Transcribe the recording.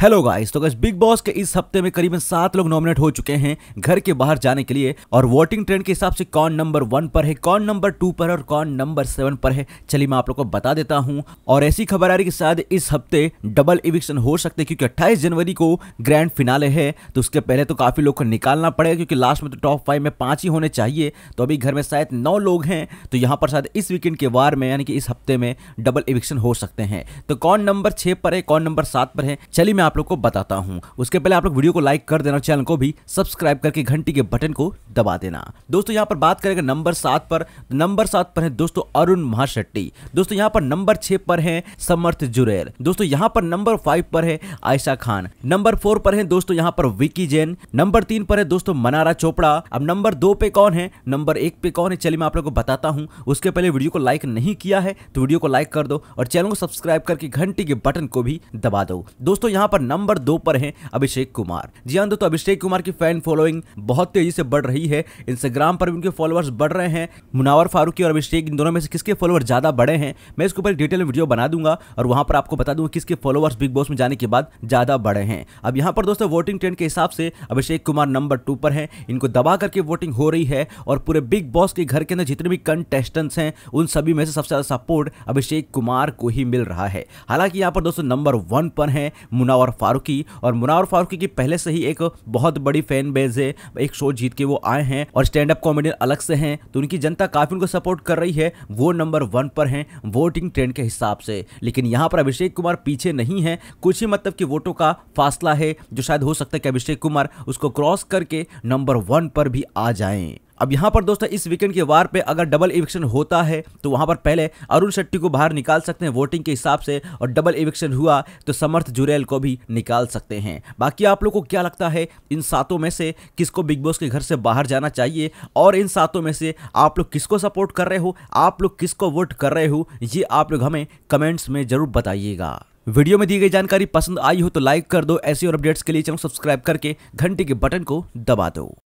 hello guys तो guys Bigg Boss के इस हफ्ते में करीबन सात लोग नॉमिनेट हो चुके हैं घर के बाहर जाने के लिए और वोटिंग ट्रेंड के हिसाब से कौन नंबर वन पर है कौन नंबर टू पर है और कौन नंबर सेवन पर है चलिए मैं आप लोग को बता देता हूं और ऐसी खबर आ रही कि शायद इस हफ्ते डबल इविक्शन हो सकते क्योंकि अट्ठाईस जनवरी को ग्रैंड फिनाले है तो उसके पहले तो काफी लोग को निकालना पड़ेगा क्योंकि लास्ट में तो टॉप फाइव में पांच ही होने चाहिए तो अभी घर में शायद नौ लोग हैं तो यहाँ पर शायद इस वीकेंड के वार में यानी कि इस हफ्ते में डबल इविक्शन हो सकते हैं तो कौन नंबर छह पर है कौन नंबर सात पर है चलिए मैं आप लोग को बताता हूँ उसके पहले आप लोग वीडियो को लाइक कर देना चैनल को भी सब्सक्राइब करके घंटी के बटन को दबा देना दोस्तों यहाँ पर बात करेगा नंबर सात पर नंबर सात पर है दोस्तों अरुण महाशेट्टी दोस्तों यहाँ पर नंबर छह पर है समर्थ जुरेल दोस्तों यहाँ पर नंबर फाइव पर है आयशा खान नंबर फोर पर है दोस्तों यहाँ पर विकी जैन नंबर तीन पर है दोस्तों मनारा चोपड़ा अब नंबर दो पे कौन है नंबर एक पे कौन है चलिए मैं आप लोग को बताता हूँ उसके पहले वीडियो को लाइक नहीं किया है तो वीडियो को लाइक कर दो और चैनल को सब्सक्राइब करके घंटी के बटन को भी दबा दो दोस्तों यहाँ पर पर नंबर दो पर हैं अभिषेक कुमार जी हाँ दोस्तों अभिषेक कुमार की फैन फॉलोइंग बहुत तेजी से बढ़ रही है इंस्टाग्राम पर भी उनके फॉलोअर्स बढ़ रहे हैं मुनावर फारूकी और अभिषेक इन दोनों में से किसके फॉलोअर ज्यादा बड़े हैं मैं इसके ऊपर डिटेल वीडियो बना दूंगा और वहां पर आपको बता दूंगा किसके फॉलोअर्स बिग बॉस में जाने के बाद ज्यादा बढ़े हैं अब यहाँ पर दोस्तों वोटिंग ट्रेंड के हिसाब से अभिषेक कुमार नंबर टू पर है इनको दबा करके वोटिंग हो रही है और पूरे बिग बॉस के घर के अंदर जितने भी कंटेस्टेंट्स हैं उन सभी में से सबसे ज्यादा सपोर्ट अभिषेक कुमार को ही मिल रहा है हालांकि यहाँ पर दोस्तों नंबर वन पर है मुनावर मुनावर फारूकी और मुनावर फारूकी की पहले से ही एक बहुत बड़ी फैन बेस है एक शो जीत के वो आए हैं और स्टैंड अप कॉमेडियन अलग से हैं तो उनकी जनता काफी उनको सपोर्ट कर रही है वो नंबर वन पर हैं वोटिंग ट्रेंड के हिसाब से लेकिन यहाँ पर अभिषेक कुमार पीछे नहीं है कुछ ही मतलब कि वोटों का फासला है जो शायद हो सकता है कि अभिषेक कुमार उसको क्रॉस करके नंबर वन पर भी आ जाएं अब यहाँ पर दोस्तों इस वीकेंड के वार पे अगर डबल इविक्शन होता है तो वहाँ पर पहले अरुण शेट्टी को बाहर निकाल सकते हैं वोटिंग के हिसाब से और डबल इविक्शन हुआ तो समर्थ जुरेल को भी निकाल सकते हैं बाकी आप लोग को क्या लगता है इन सातों में से किसको बिग बॉस के घर से बाहर जाना चाहिए और इन सातों में से आप लोग किसको सपोर्ट कर रहे हो आप लोग किसको वोट कर रहे हो ये आप लोग हमें कमेंट्स में जरूर बताइएगा वीडियो में दी गई जानकारी पसंद आई हो तो लाइक कर दो ऐसी और अपडेट्स के लिए चैनल सब्सक्राइब करके घंटे के बटन को दबा दो